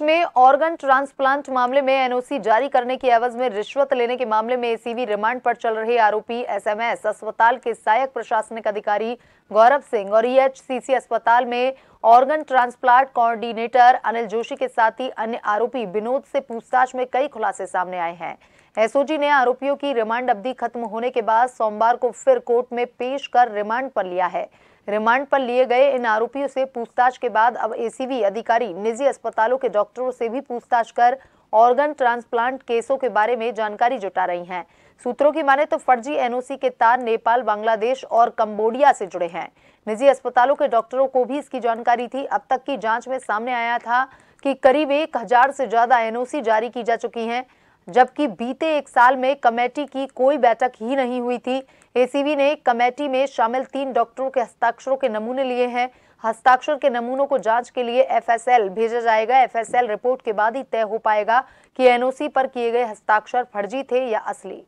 प्रदेश में organ transplant मामले में एनओसी जारी करने की एवज में रिश्वत लेने के मामले में एसीबी रिमांड पर चल रहे आरोपी एसएमएस अस्पताल के सहायक प्रशासनिक अधिकारी गौरव सिंह और ईएचसीसी अस्पताल में organ transplant coordinator Anil Joshi के साथ ही अन्य आरोपी विनोद से पूछताछ में कई खुलासे सामने आए हैं एसओजी ने आरोपियों की रिमांड अवधि खत्म होने के बाद सोमवार को फिर कोर्ट में पेश कर रिमांड पर लिया है रिमांड पर लिए गए इन आरोपियों से पूछताछ के बाद अब एसीबी अधिकारी निजी अस्पतालों के डॉक्टरों से भी पूछताछ कर ऑर्गन ट्रांसप्लांट केसों के बारे में जानकारी जुटा रही हैं सूत्रों की माने तो फर्जी एनओसी के तार नेपाल बांग्लादेश और कंबोडिया से जुड़े हैं निजी अस्पतालों के डॉक्टरों को भी इसकी जानकारी थी अब तक की जांच में सामने आया था कि करीब एक हजार से ज्यादा एनओसी जारी की जा चुकी हैं जबकि बीते एक साल में कमेटी की कोई बैठक ही नहीं हुई थी एसीबी ने कमेटी में शामिल तीन डॉक्टरों के हस्ताक्षरों के नमूने लिए हैं हस्ताक्षर के नमूनों को जांच के लिए एफएसएल भेजा जाएगा एफएसएल रिपोर्ट के बाद ही तय हो पाएगा कि एनओसी पर किए गए हस्ताक्षर फर्जी थे या असली